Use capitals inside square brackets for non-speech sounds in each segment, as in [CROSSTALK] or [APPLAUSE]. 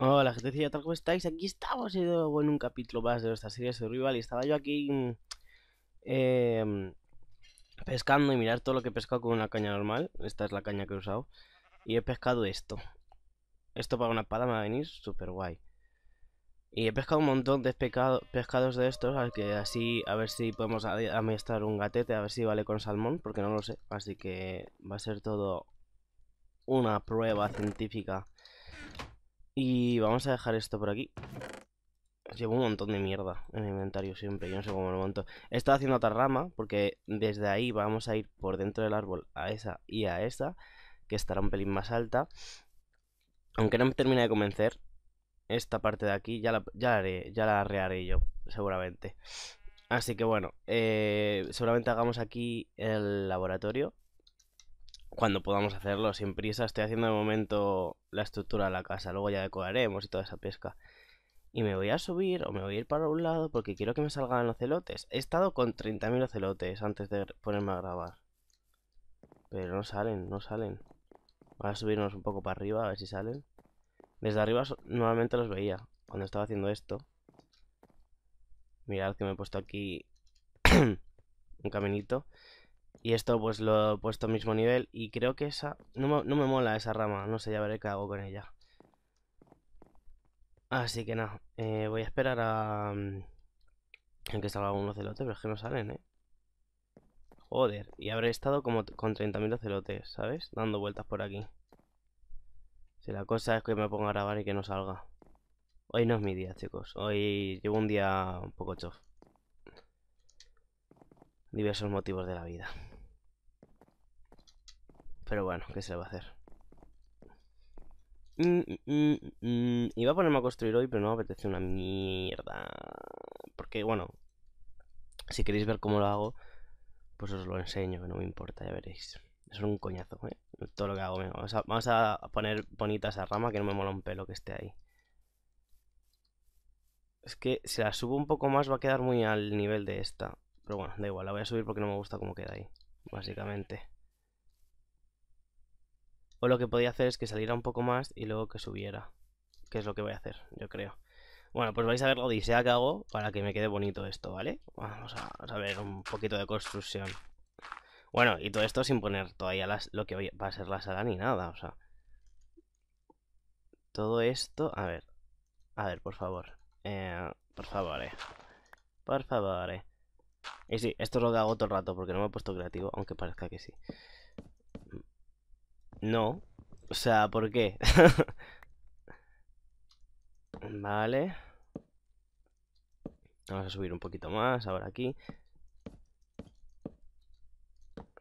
Hola gente, ¿qué tal? ¿Cómo estáis? Aquí estamos en un capítulo más de nuestra serie de Survival y estaba yo aquí em, pescando y mirar todo lo que he pescado con una caña normal. Esta es la caña que he usado. Y he pescado esto. Esto para una espada me va a venir super guay. Y he pescado un montón de pescados de estos, así que así a ver si podemos amestrar un gatete, a ver si vale con salmón, porque no lo sé. Así que va a ser todo una prueba científica y vamos a dejar esto por aquí. Llevo un montón de mierda en el inventario siempre, yo no sé cómo lo monto. He haciendo otra rama, porque desde ahí vamos a ir por dentro del árbol a esa y a esa, que estará un pelín más alta. Aunque no me termine de convencer, esta parte de aquí ya la, ya la haré, ya la rearé yo, seguramente. Así que bueno, eh, seguramente hagamos aquí el laboratorio cuando podamos hacerlo, sin prisa. Estoy haciendo de momento la estructura de la casa, luego ya decoraremos y toda esa pesca. Y me voy a subir o me voy a ir para un lado porque quiero que me salgan los celotes. He estado con 30.000 celotes antes de ponerme a grabar. Pero no salen, no salen. Vamos a subirnos un poco para arriba a ver si salen. Desde arriba nuevamente los veía cuando estaba haciendo esto. Mirad que me he puesto aquí [CLEARS THROAT] un caminito. Y esto pues lo he puesto al mismo nivel y creo que esa... No me, mola esa rama, no sé, ya veré qué hago con ella. Así que nada, eh, voy a esperar a... En mm, que salga unos celotes pero es que no salen, ¿eh? Joder, y habré estado como con 30.000 celotes ¿sabes? Dando vueltas por aquí. Si la cosa es que me ponga a grabar y que no salga. Hoy no es mi día, chicos. Hoy llevo un día un poco chof. Diversos motivos de la vida. Pero bueno, ¿qué se va a hacer? Mm, mm, mm, iba a ponerme a construir hoy, pero no me apetece una mierda. Porque, bueno, si queréis ver cómo lo hago, pues os lo enseño, que no me importa, ya veréis. Es un coñazo, ¿eh? Todo lo que hago. Vamos a, vamos a poner bonita esa rama que no me mola un pelo que esté ahí. Es que si la subo un poco más va a quedar muy al nivel de esta. Pero bueno, da igual, la voy a subir porque no me gusta cómo queda ahí, básicamente. O lo que podía hacer es que saliera un poco más y luego que subiera. Que es lo que voy a hacer, yo creo. Bueno, pues vais a ver la odisea que hago para que me quede bonito esto, ¿vale? Vamos a, ver un poquito de construcción. Bueno, y todo esto sin poner todavía las, lo que va a ser la sala ni nada, o sea. Todo esto... A ver. A ver, por favor. por favor, eh. Por favor, Y sí, esto es lo que hago todo el rato porque no me he puesto creativo, aunque parezca que sí. No. O sea, ¿por qué? [LAUGHS] vale. Vamos a subir un poquito más, ahora aquí.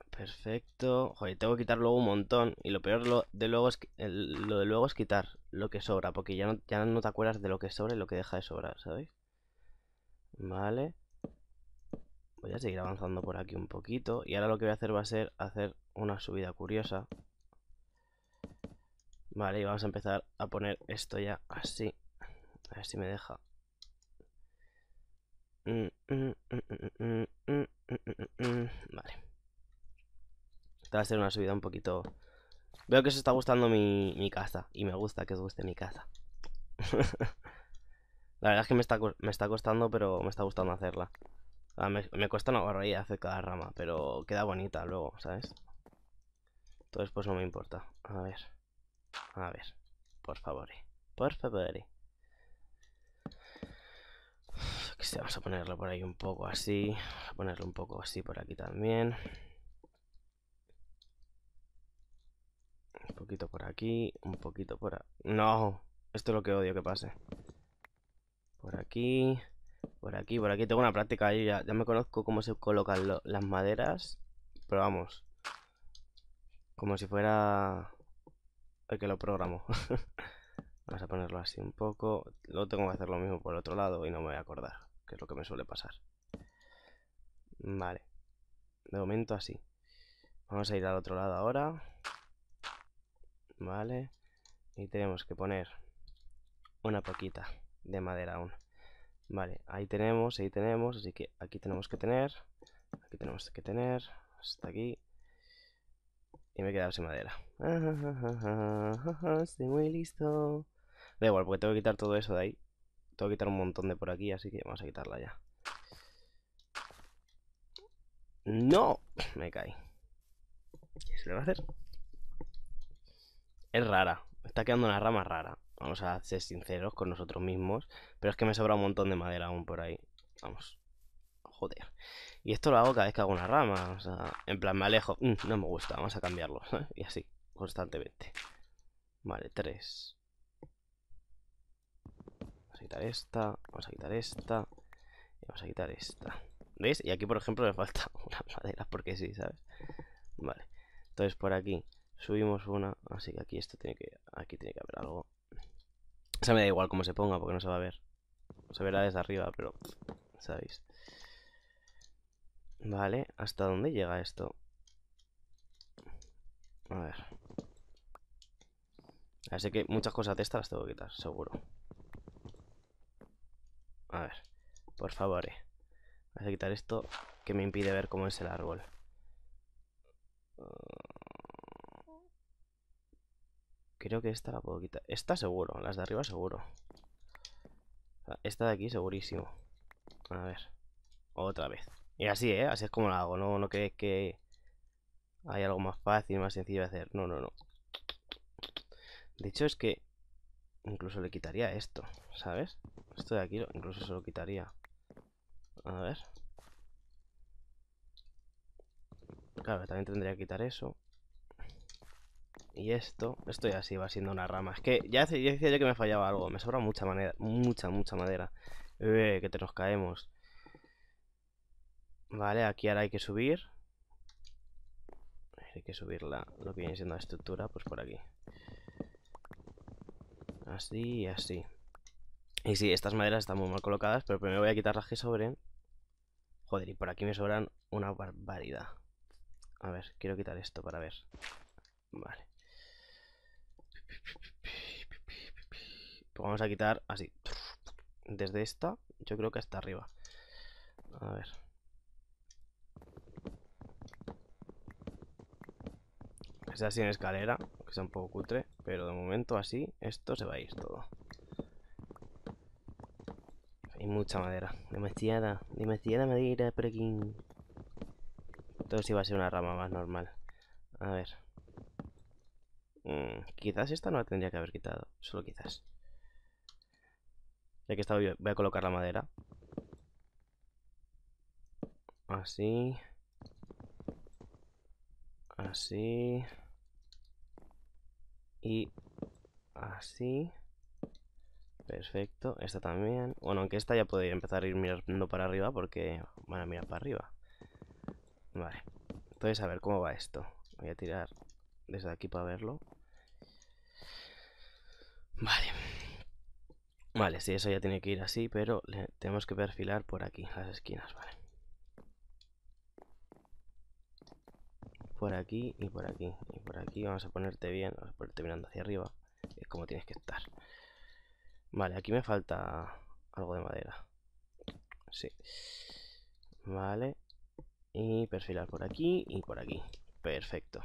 Perfecto. Joder, tengo que quitar luego un montón. Y lo peor lo de luego es, lo de luego es quitar lo que sobra. Porque ya no, ya no te acuerdas de lo que sobra y lo que deja de sobrar, ¿sabéis? Vale. Voy a seguir avanzando por aquí un poquito. Y ahora lo que voy a hacer va a ser hacer una subida curiosa. Vale, y vamos a empezar a poner esto ya así. A ver si me deja. Vale. Esta va a ser una subida un poquito... Veo que os está gustando mi, mi casa. Y me gusta que os guste mi casa. [LAUGHS] La verdad es que me está, me está costando, pero me está gustando hacerla. me, me, cuesta una y hacer cada rama, pero queda bonita luego, ¿sabes? Entonces pues no me importa. A ver. A ver, por favor, eh. por favor. Eh. vamos a ponerlo por ahí un poco así. Vamos a ponerlo un poco así por aquí también. Un poquito por aquí, un poquito por aquí. ¡No! Esto es lo que odio que pase. Por aquí, por aquí, por aquí. Tengo una práctica ahí, ya, ya me conozco cómo se colocan las maderas. Pero vamos. Como si fuera que lo programo, [LAUGHS] Vamos a ponerlo así un poco. Lo tengo que hacer lo mismo por el otro lado y no me voy a acordar, que es lo que me suele pasar. Vale. De momento así. Vamos a ir al otro lado ahora. Vale. Y tenemos que poner una poquita de madera aún. Vale, ahí tenemos, ahí tenemos, así que aquí tenemos que tener, aquí tenemos que tener, hasta aquí, y me he quedado sin madera. [LAUGHS] Estoy muy listo. Da igual, porque tengo que quitar todo eso de ahí. Tengo que quitar un montón de por aquí, así que vamos a quitarla ya. ¡No! Me cae ¿Qué se le va a hacer? Es rara. Está quedando una rama rara. Vamos a ser sinceros con nosotros mismos. Pero es que me sobra un montón de madera aún por ahí. Vamos joder. Y esto lo hago cada vez que hago una rama, o sea, en plan me alejo, mm, no me gusta, vamos a cambiarlo, [LAUGHS] y así, constantemente. Vale, tres. Vamos a quitar esta, vamos a quitar esta, y vamos a quitar esta. ¿Veis? Y aquí, por ejemplo, Me falta [LAUGHS] una madera, porque sí, ¿sabes? Vale. Entonces, por aquí subimos una, así que aquí esto tiene que, aquí tiene que haber algo. O me da igual cómo se ponga, porque no se va a ver. Se verá desde arriba, pero, ¿sabéis? Vale, ¿hasta dónde llega esto? A ver. Así que muchas cosas de estas las tengo que quitar, seguro. A ver, por favor. Eh. Voy a quitar esto que me impide ver cómo es el árbol. Creo que esta la puedo quitar. Esta seguro, las de arriba seguro. Esta de aquí segurísimo. A ver, otra vez. Y así, ¿eh? Así es como lo hago. No, no creéis que hay algo más fácil, más sencillo de hacer. No, no, no. De hecho, es que incluso le quitaría esto, ¿sabes? Esto de aquí incluso se lo quitaría. A ver. Claro, también tendría que quitar eso. Y esto, esto ya sí va siendo una rama. Es que ya, ya decía yo que me fallaba algo. Me sobra mucha madera, mucha, mucha madera. Eh, que te nos caemos. Vale, aquí ahora hay que subir. Hay que subir lo que viene siendo la estructura, pues por aquí. Así y así. Y sí, estas maderas están muy mal colocadas, pero primero voy a quitar las que sobren. Joder, y por aquí me sobran una barbaridad. A ver, quiero quitar esto para ver. Vale. Pues vamos a quitar así. Desde esta, yo creo que hasta arriba. A ver. sea sin escalera, que sea un poco cutre, pero de momento así, esto se va a ir todo. Hay mucha madera, demasiada, demasiada madera por aquí. Entonces sí va a ser una rama más normal. A ver. Mm, quizás esta no la tendría que haber quitado, solo quizás. Ya que estaba voy a colocar la madera. Así. Así. Y así. Perfecto. Esta también. Bueno, aunque esta ya podría empezar a ir mirando para arriba porque van a mirar para arriba. Vale. Entonces, a ver, ¿cómo va esto? Voy a tirar desde aquí para verlo. Vale. Vale, sí, eso ya tiene que ir así, pero tenemos que perfilar por aquí, las esquinas, vale. por aquí y por aquí y por aquí. Vamos a ponerte bien, vamos a ponerte mirando hacia arriba. Es como tienes que estar. Vale, aquí me falta algo de madera. Sí. Vale. Y perfilar por aquí y por aquí. Perfecto.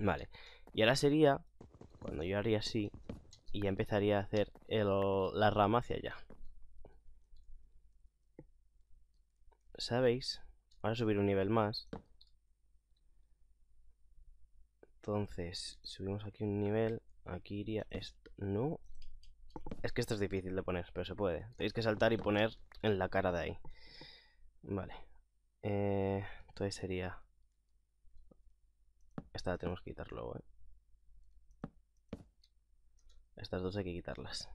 Vale. Y ahora sería, cuando yo haría así, y ya empezaría a hacer la rama hacia allá. ¿Sabéis? Ahora subir un nivel más. Entonces, subimos aquí un nivel. Aquí iría esto. No. Es que esto es difícil de poner, pero se puede. Tenéis que saltar y poner en la cara de ahí. Vale. Eh, entonces sería... Esta la tenemos que quitar luego, ¿eh? Estas dos hay que quitarlas.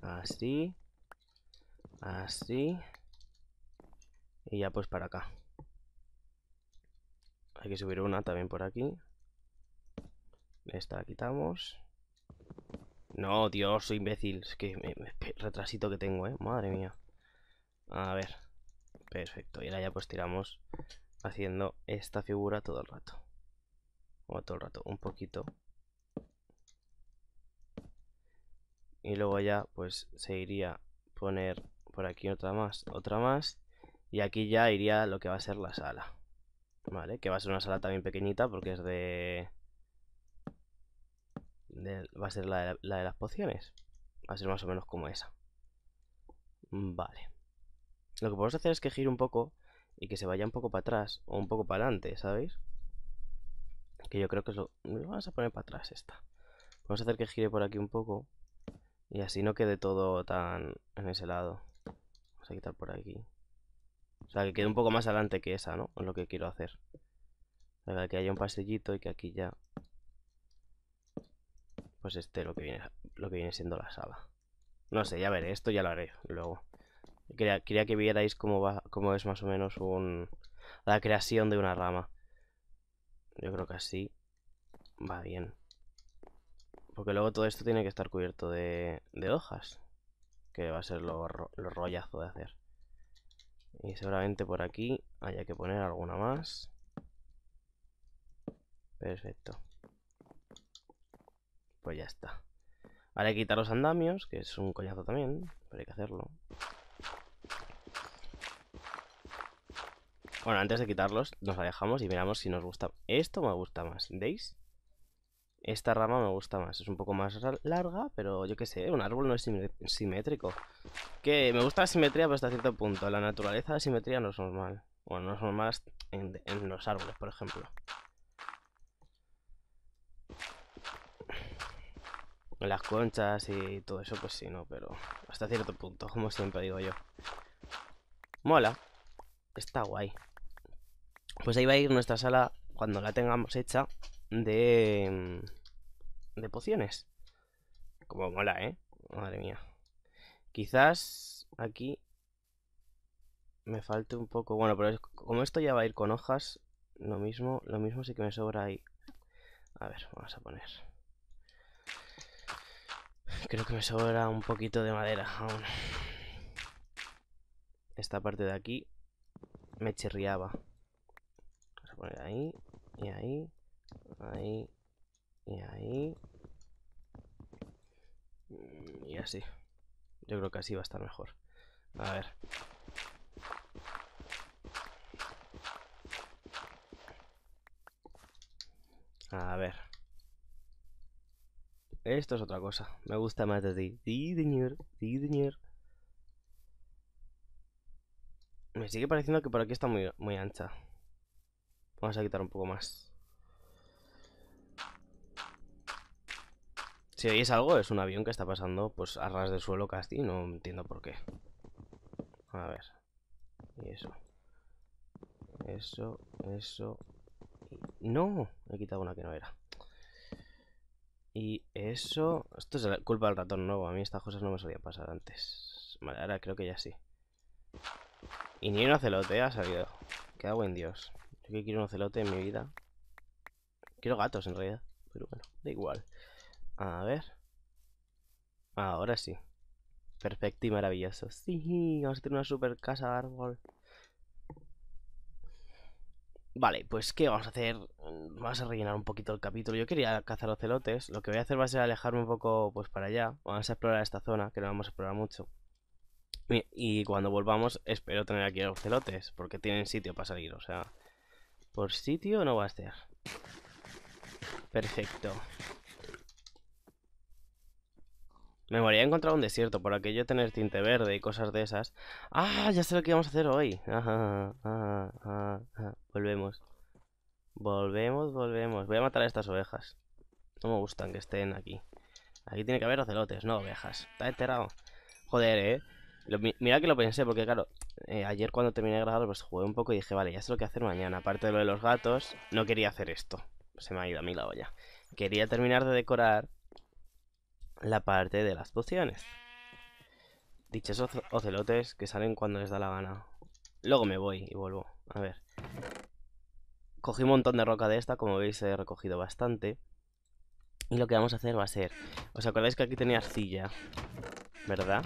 Así. Así. Y ya pues para acá. Hay que subir una también por aquí. Esta la quitamos. No, Dios, soy imbécil. Es que me, retrasito que tengo, ¿eh? Madre mía. A ver. Perfecto. Y ahora ya pues tiramos haciendo esta figura todo el rato. O todo el rato, un poquito. Y luego ya pues se iría poner por aquí otra más, otra más. Y aquí ya iría lo que va a ser la sala. Vale, que va a ser una sala también pequeñita porque es de va a ser la de, las pociones. Va a ser más o menos como esa. Vale. Lo que podemos hacer es que gire un poco y que se vaya un poco para atrás o un poco para adelante, ¿sabéis? Que yo creo que es lo... Vamos a poner para atrás esta. Vamos a hacer que gire por aquí un poco y así no quede todo tan en ese lado. Vamos a quitar por aquí. O sea, que quede un poco más adelante que esa, ¿no? Es lo que quiero hacer. O que haya un pasillito y que aquí ya pues este lo que viene, lo que viene siendo la sala. No sé, ya veré, esto ya lo haré luego. Quería, que vierais cómo, va, cómo es más o menos un, la creación de una rama. Yo creo que así va bien. Porque luego todo esto tiene que estar cubierto de, de hojas. Que va a ser lo, lo rollazo de hacer. Y seguramente por aquí haya que poner alguna más. Perfecto. Pues ya está. Ahora hay que quitar los andamios, que es un coñazo también, pero hay que hacerlo. Bueno, antes de quitarlos, nos alejamos y miramos si nos gusta. Esto me gusta más, ¿veis? Esta rama me gusta más. Es un poco más larga, pero yo qué sé, un árbol no es simétrico. Que me gusta la simetría, pero hasta cierto punto. La naturaleza, la simetría no es normal. Bueno, no es normal en los árboles, por ejemplo. las conchas y todo eso, pues sí, no, pero hasta cierto punto, como siempre digo yo. Mola. Está guay. Pues ahí va a ir nuestra sala, cuando la tengamos hecha, de... de pociones. Como mola, ¿eh? Madre mía. Quizás aquí me falte un poco... Bueno, pero como esto ya va a ir con hojas, lo mismo, lo mismo sí que me sobra ahí. A ver, vamos a poner... Creo que me sobra un poquito de madera Esta parte de aquí me chirriaba. Vamos a poner ahí, y ahí, ahí, y ahí. Mm, y así. Yo creo que así va a estar mejor. A ver. A ver. Esto es otra cosa. Me gusta más de ti. Me sigue pareciendo que por aquí está muy, muy ancha. Vamos a quitar un poco más. Si es algo, es un avión que está pasando pues a ras del suelo casi. No entiendo por qué. A ver. Y eso. Eso, eso. No, he quitado una que no era. Y eso... Esto es la culpa del ratón nuevo. A mí estas cosas no me solían pasar antes. Vale, ahora creo que ya sí. Y ni un ocelote ha salido. Qué hago en Dios. Yo que quiero un ocelote en mi vida. Quiero gatos en realidad. Pero bueno, da igual. A ver. Ahora sí. Perfecto y maravilloso. Sí, vamos a tener una super casa de árbol. Vale, pues ¿qué vamos a hacer? Mm, vamos a rellenar un poquito el capítulo. Yo quería cazar los celotes Lo que voy a hacer va a ser alejarme un poco pues para allá. Vamos a explorar esta zona, que no vamos a explorar mucho. Y cuando volvamos espero tener aquí los ocelotes, porque tienen sitio para salir. O sea, por sitio no va a ser. Perfecto. Me moriría encontrar un desierto, por aquello tener tinte verde y cosas de esas. ¡Ah! Ya sé lo que vamos a hacer hoy. volvemos. Volvemos, volvemos. Voy a matar a estas ovejas. No me gustan que estén aquí. Aquí tiene que haber ocelotes, no ovejas. Está enterado. Joder, eh. mira que lo pensé, porque claro, eh, ayer cuando terminé de grabar, pues jugué un poco y dije, vale, ya sé lo que hacer mañana. Aparte de lo de los gatos, no quería hacer esto. Se me ha ido a mí la olla. Quería terminar de decorar la parte de las pociones. Dichos ocelotes que salen cuando les da la gana. Luego me voy y vuelvo. A ver. Cogí un montón de roca de esta, como veis he recogido bastante. Y lo que vamos a hacer va a ser... ¿Os acordáis que aquí tenía arcilla? ¿Verdad?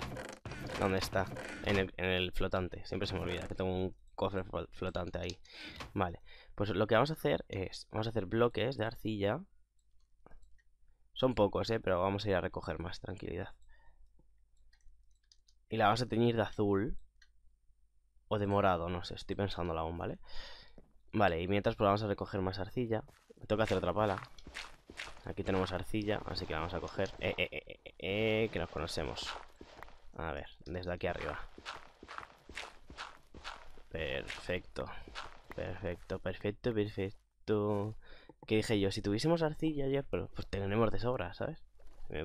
¿Dónde está? En el, en el flotante. Siempre se me olvida que tengo un cofre flotante ahí. Vale. Pues lo que vamos a hacer es... Vamos a hacer bloques de arcilla son pocos, ¿eh? Pero vamos a ir a recoger más, tranquilidad. Y la vamos a teñir de azul. O de morado, no sé, estoy pensando aún, ¿vale? Vale, y mientras probamos pues vamos a recoger más arcilla. Me toca hacer otra pala. Aquí tenemos arcilla, así que la vamos a coger. Eh, eh, eh, eh, eh que nos conocemos. A ver, desde aquí arriba. Perfecto. Perfecto, perfecto, perfecto. Que dije yo, si tuviésemos arcilla ayer, pero pues tenemos de sobra, ¿sabes?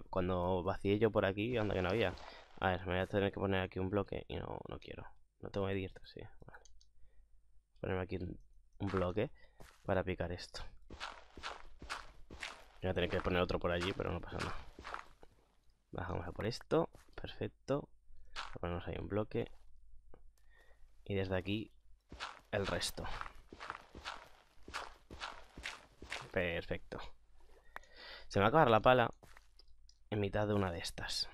Cuando vacié yo por aquí, anda que no había. A ver, me voy a tener que poner aquí un bloque y no, no quiero. No tengo edito, sí. Vale. Ponerme aquí un, bloque para picar esto. Voy a tener que poner otro por allí, pero no pasa nada. Bajamos a por esto. Perfecto. Ponemos ahí un bloque. Y desde aquí, el resto. Perfecto. Se me va a acabar la pala en mitad de una de estas.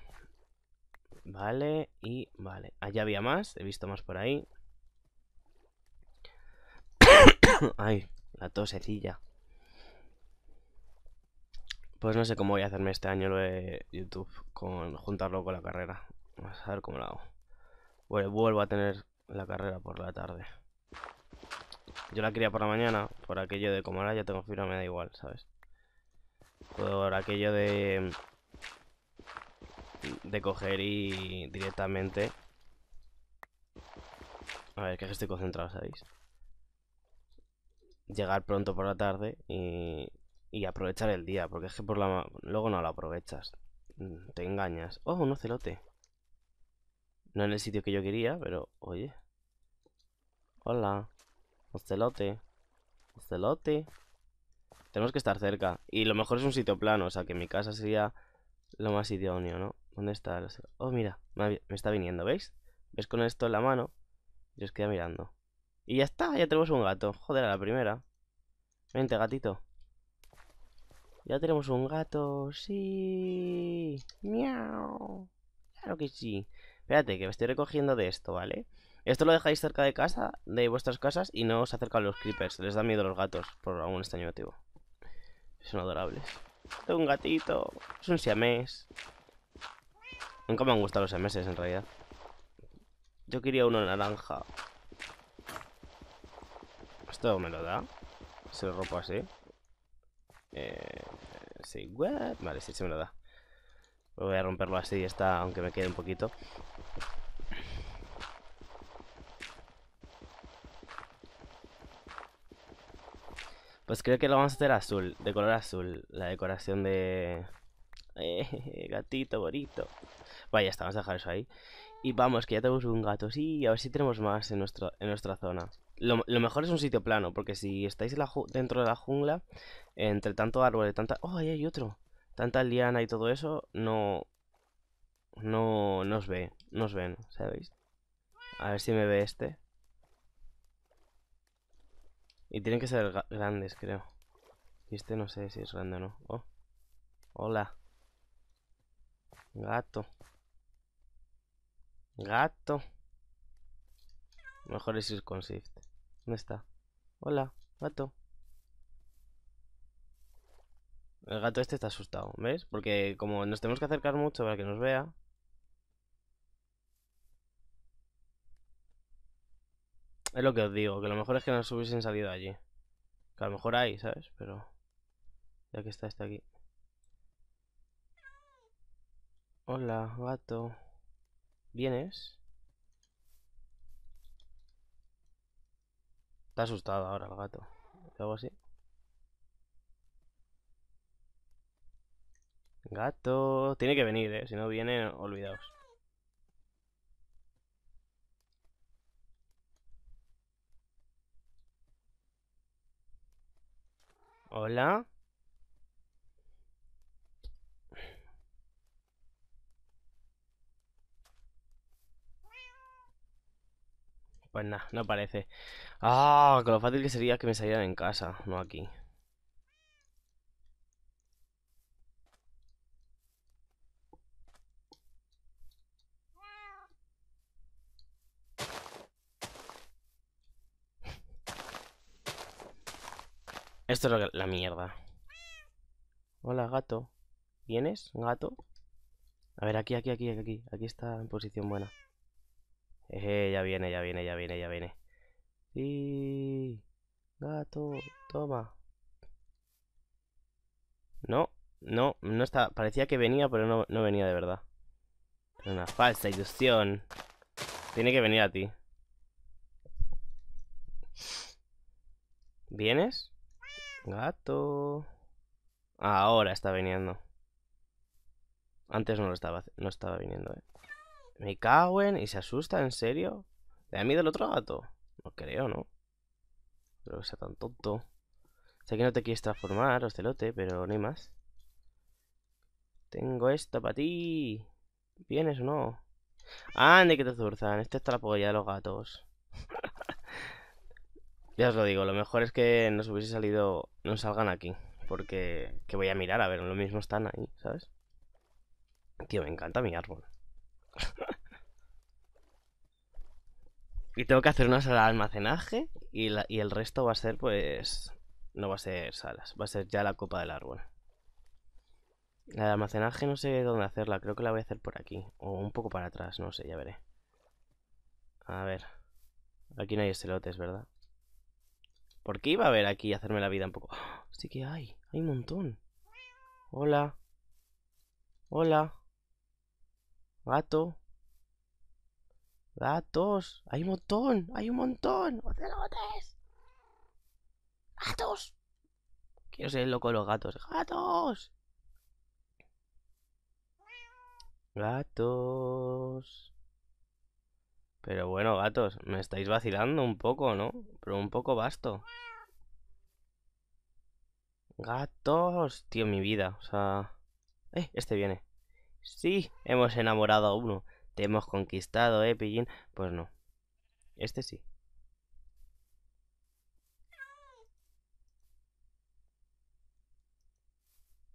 Vale, y vale. Allá había más, he visto más por ahí. [COUGHS] Ay, la tosecilla. Pues no sé cómo voy a hacerme este año lo de YouTube, con juntarlo con la carrera. Vamos a ver cómo lo hago. Bueno, vuelvo a tener la carrera por la tarde. Yo la quería por la mañana, por aquello de como ahora ya tengo fibra, me da igual, ¿sabes? Por aquello de... Mm, de coger y directamente... A ver, que estoy concentrado, ¿sabéis? Llegar pronto por la tarde y, y aprovechar el día, porque es que por la luego no lo aprovechas. Mm, te engañas. ¡Oh, un ocelote! No en el sitio que yo quería, pero... Oye. Hola. Ocelote. celote, Tenemos que estar cerca. Y lo mejor es un sitio plano, o sea que mi casa sería lo más idóneo, ¿no? ¿Dónde está? El oh, mira, me está viniendo, ¿veis? ¿Ves con esto en la mano? Y os queda mirando. Y ya está, ya tenemos un gato. Joder, a la primera. Vente, gatito. Ya tenemos un gato. Sí. Miau. Claro que sí. Espérate, que me estoy recogiendo de esto, ¿vale? vale esto lo dejáis cerca de casa, de vuestras casas, y no os acercan los creepers. Les da miedo los gatos, por algún extraño motivo. Son adorables. Tengo un gatito. Es un siamés. Nunca me han gustado los siameses, en realidad. Yo quería uno naranja. Esto me lo da. Se lo rompo así. Eh, sí, what? Vale, sí, se me lo da. Voy a romperlo así, está, aunque me quede un poquito. Pues creo que lo vamos a hacer azul, de color azul, la decoración de... Eh, [LAUGHS] gatito bonito. Vaya, está, vamos a dejar eso ahí. Y vamos, que ya tenemos un gato, sí, a ver si tenemos más en, nuestro, en nuestra zona. Lo, mejor es un sitio plano, porque si estáis dentro de la jungla, entre tanto árbol y tanta... ¡Oh, ahí hay otro! Tanta liana y todo eso, no... No, nos ve, no ven, ¿sabéis? A ver si me ve este. Y tienen que ser grandes, creo. Y este no sé si es grande o no. Oh. Hola. Gato. Gato. Mejor es ir con shift. ¿Dónde está? Hola, gato. El gato este está asustado, ¿ves? Porque como nos tenemos que acercar mucho para que nos vea, Es lo que os digo, que lo mejor es que no nos hubiesen salido allí. Que a lo mejor hay, ¿sabes? Pero... Ya que está este aquí. Hola, gato. ¿Vienes? Está asustado ahora el gato. ¿Te hago así? Gato... Tiene que venir, ¿eh? Si no viene, olvidaos. Hola. Pues nada, no parece. Ah, con lo fácil que sería que me salieran en casa, no aquí. Esto es la mierda. Hola, gato. ¿Vienes, gato? A ver, aquí, aquí, aquí, aquí. Aquí está en posición buena. Eh, eh, ya viene, ya viene, ya viene, ya viene. Sí. Gato, toma. No, no, no está. Parecía que venía, pero no, no venía de verdad. Una falsa ilusión. Tiene que venir a ti. ¿Vienes? Gato. Ahora está viniendo. Antes no lo estaba, no estaba viniendo, eh. Me cago ¿Y se asusta? ¿En serio? de a mí el otro gato? No creo, ¿no? pero que sea tan tonto. Sé que no te quieres transformar, ostelote, pero no hay más. Tengo esto para ti. ¿Vienes o no? Ande que te zurzan. Este está la polla de los gatos. [LAUGHS] Ya os lo digo, lo mejor es que nos hubiese salido, no salgan aquí, porque que voy a mirar, a ver, lo mismo están ahí, ¿sabes? Tío, me encanta mi árbol. [LAUGHS] y tengo que hacer una sala de almacenaje y, y el resto va a ser, pues, no va a ser salas, va a ser ya la copa del árbol. La de almacenaje no sé dónde hacerla, creo que la voy a hacer por aquí. O un poco para atrás, no sé, ya veré. A ver. Aquí no hay estelotes, ¿verdad? ¿Por qué iba a ver aquí y hacerme la vida un poco. así [GASPS] que hay, hay un montón. Hola. Hola. Gato. Gatos. Hay un montón, hay un montón. ¡Ocelotes! Gatos. Quiero ser el loco de los gatos. Gatos. Gatos. Pero bueno, gatos, me estáis vacilando un poco, ¿no? Pero un poco basto. Gatos, tío, mi vida, o sea... Eh, este viene. Sí, hemos enamorado a uno. Te hemos conquistado, ¿eh, pillín? Pues no. Este sí.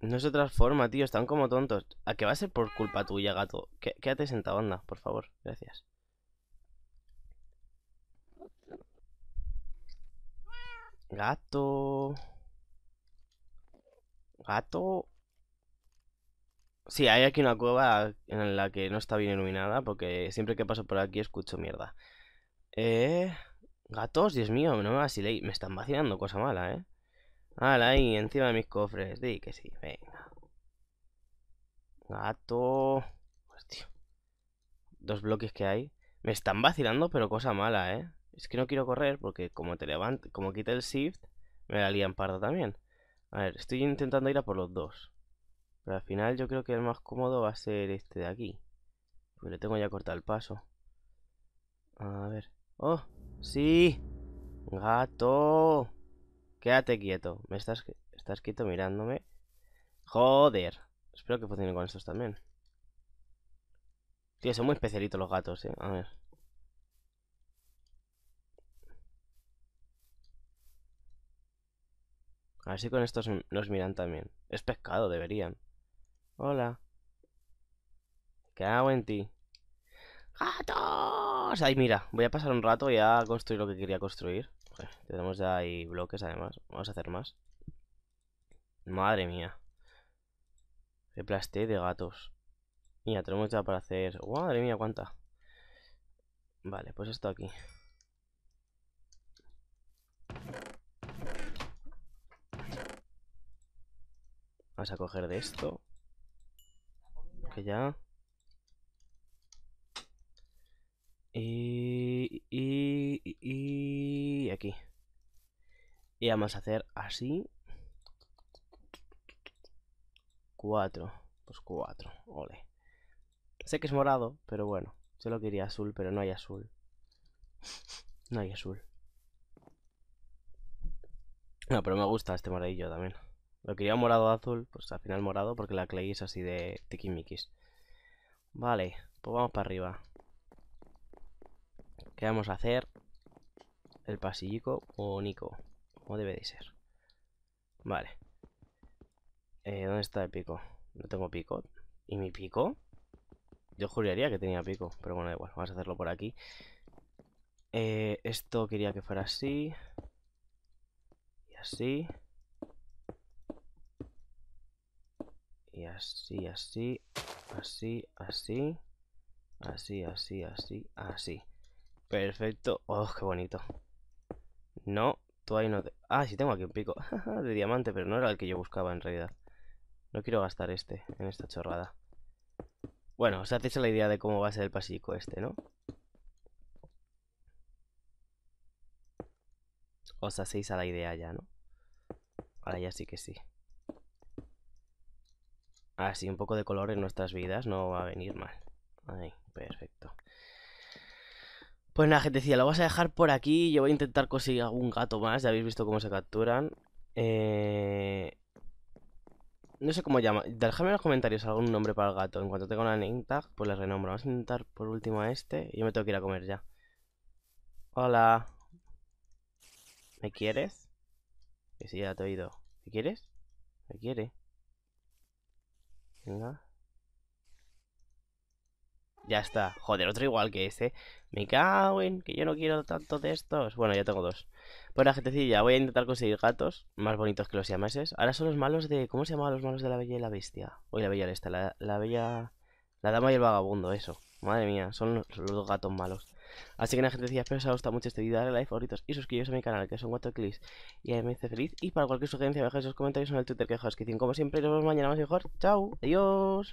No se transforma, tío. Están como tontos. ¿A qué va a ser por culpa tuya, gato? Quédate sentado, anda, por favor. Gracias. Gato. Gato. Sí, hay aquí una cueva en la que no está bien iluminada porque siempre que paso por aquí escucho mierda. Eh... Gatos, Dios mío, no me ley Me están vacilando, cosa mala, ¿eh? la ahí, encima de mis cofres. Di que sí, venga. Gato... Hostia. Dos bloques que hay. Me están vacilando, pero cosa mala, ¿eh? Es que no quiero correr porque como te levante, como quita el shift, me la lían pardo también. A ver, estoy intentando ir a por los dos. Pero al final yo creo que el más cómodo va a ser este de aquí. Porque le tengo ya cortado el paso. A ver. ¡Oh! ¡Sí! ¡Gato! Quédate quieto. Me estás, estás quieto mirándome. ¡Joder! Espero que funcione con estos también. Tío, son muy especialitos los gatos, eh. A ver. A ver si con estos nos miran también. Es pescado, deberían. Hola. ¿Qué hago en ti? ¡Gatos! Ahí mira, voy a pasar un rato y a construir lo que quería construir. tenemos ya ahí bloques además. Vamos a hacer más. Madre mía. plasté de gatos. Mira, tenemos ya para hacer... ¡Madre mía, cuánta! Vale, pues esto aquí. Vamos a coger de esto. Que ya. Y, y, y aquí. Y vamos a hacer así. Cuatro. Pues cuatro. Ole. Sé que es morado, pero bueno. Yo lo quería azul, pero no hay azul. No hay azul. No, pero me gusta este moradillo también. Lo quería morado azul, pues al final morado porque la Clay es así de tiquimiquis. Vale, pues vamos para arriba. ¿Qué vamos a hacer? El pasillico único, como debe de ser. Vale. Eh, ¿Dónde está el pico? No tengo pico. ¿Y mi pico? Yo juraría que tenía pico, pero bueno, da igual, vamos a hacerlo por aquí. Eh, esto quería que fuera así. Y así. Y así, así, así, así, así, así, así, así. Perfecto. Oh, qué bonito. No, tú ahí no te... Ah, sí tengo aquí un pico [LAUGHS] de diamante, pero no era el que yo buscaba en realidad. No quiero gastar este, en esta chorrada. Bueno, os hacéis la idea de cómo va a ser el pasico este, ¿no? Os hacéis a la idea ya, ¿no? Ahora ya sí que sí. Así un poco de color en nuestras vidas no va a venir mal. Ahí, perfecto. Pues nada, decía lo vas a dejar por aquí. Yo voy a intentar conseguir algún gato más. Ya habéis visto cómo se capturan. Eh, no sé cómo llama. Dejadme en los comentarios algún nombre para el gato. En cuanto tenga una name tag, pues le renombro. Vamos a intentar por último a este. Y yo me tengo que ir a comer ya. Hola. ¿Me quieres? Que sí, ya te he oído. ¿Me quieres? ¿Me quiere? Ya está. Joder, otro igual que ese Me cago en que yo no quiero tanto de estos. Bueno, ya tengo dos. Bueno, pues gentecilla, voy a intentar conseguir gatos más bonitos que los siameses. Ahora son los malos de... ¿Cómo se llamaban los malos de la bella y la bestia? Uy, la bella esta, la bella... La dama y el vagabundo, eso. Madre mía, son los, gatos malos. Así que nada gente, decía, espero que os haya gustado mucho este vídeo, dale like, favoritos y suscribiros a mi canal, que son cuatro clics. Y ahí me hace feliz. Y para cualquier sugerencia, dejad esos comentarios en el Twitter que es que Como siempre, nos vemos mañana más mejor. Chao, adiós.